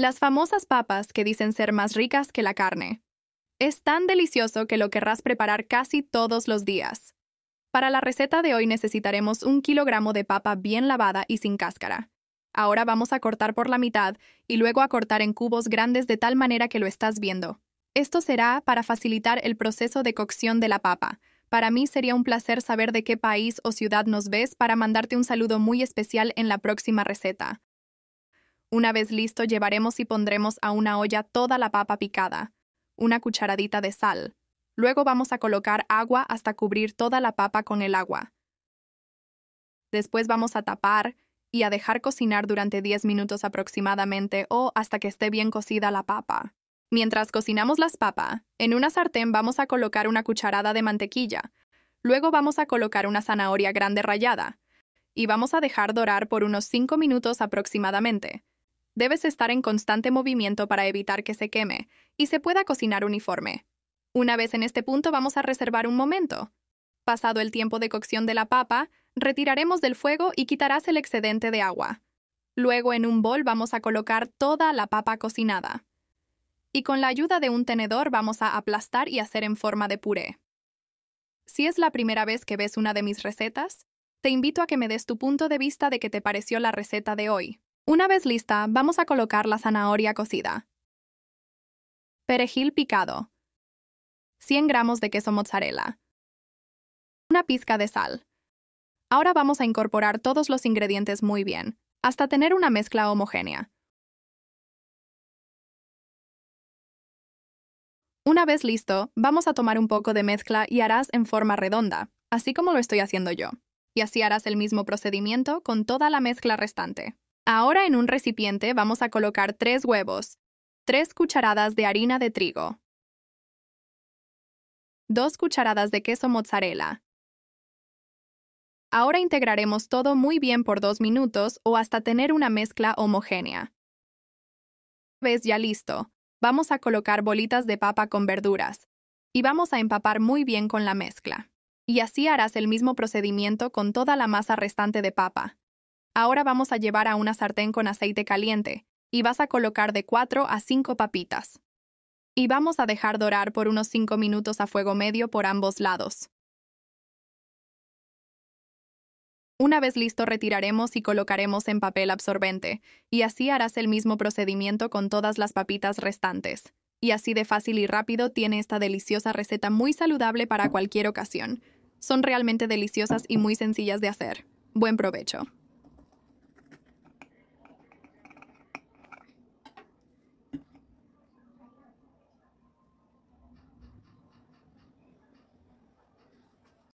Las famosas papas que dicen ser más ricas que la carne. Es tan delicioso que lo querrás preparar casi todos los días. Para la receta de hoy necesitaremos un kilogramo de papa bien lavada y sin cáscara. Ahora vamos a cortar por la mitad y luego a cortar en cubos grandes de tal manera que lo estás viendo. Esto será para facilitar el proceso de cocción de la papa. Para mí sería un placer saber de qué país o ciudad nos ves para mandarte un saludo muy especial en la próxima receta. Una vez listo, llevaremos y pondremos a una olla toda la papa picada, una cucharadita de sal. Luego vamos a colocar agua hasta cubrir toda la papa con el agua. Después vamos a tapar y a dejar cocinar durante 10 minutos aproximadamente o hasta que esté bien cocida la papa. Mientras cocinamos las papas, en una sartén vamos a colocar una cucharada de mantequilla. Luego vamos a colocar una zanahoria grande rallada. Y vamos a dejar dorar por unos 5 minutos aproximadamente. Debes estar en constante movimiento para evitar que se queme y se pueda cocinar uniforme. Una vez en este punto vamos a reservar un momento. Pasado el tiempo de cocción de la papa, retiraremos del fuego y quitarás el excedente de agua. Luego en un bol vamos a colocar toda la papa cocinada. Y con la ayuda de un tenedor vamos a aplastar y hacer en forma de puré. Si es la primera vez que ves una de mis recetas, te invito a que me des tu punto de vista de qué te pareció la receta de hoy. Una vez lista, vamos a colocar la zanahoria cocida. Perejil picado. 100 gramos de queso mozzarella. Una pizca de sal. Ahora vamos a incorporar todos los ingredientes muy bien, hasta tener una mezcla homogénea. Una vez listo, vamos a tomar un poco de mezcla y harás en forma redonda, así como lo estoy haciendo yo. Y así harás el mismo procedimiento con toda la mezcla restante. Ahora en un recipiente vamos a colocar tres huevos, tres cucharadas de harina de trigo, dos cucharadas de queso mozzarella. Ahora integraremos todo muy bien por dos minutos o hasta tener una mezcla homogénea. Ves, ya listo, vamos a colocar bolitas de papa con verduras y vamos a empapar muy bien con la mezcla. Y así harás el mismo procedimiento con toda la masa restante de papa. Ahora vamos a llevar a una sartén con aceite caliente y vas a colocar de 4 a 5 papitas. Y vamos a dejar dorar por unos 5 minutos a fuego medio por ambos lados. Una vez listo retiraremos y colocaremos en papel absorbente, y así harás el mismo procedimiento con todas las papitas restantes. Y así de fácil y rápido tiene esta deliciosa receta muy saludable para cualquier ocasión. Son realmente deliciosas y muy sencillas de hacer. Buen provecho.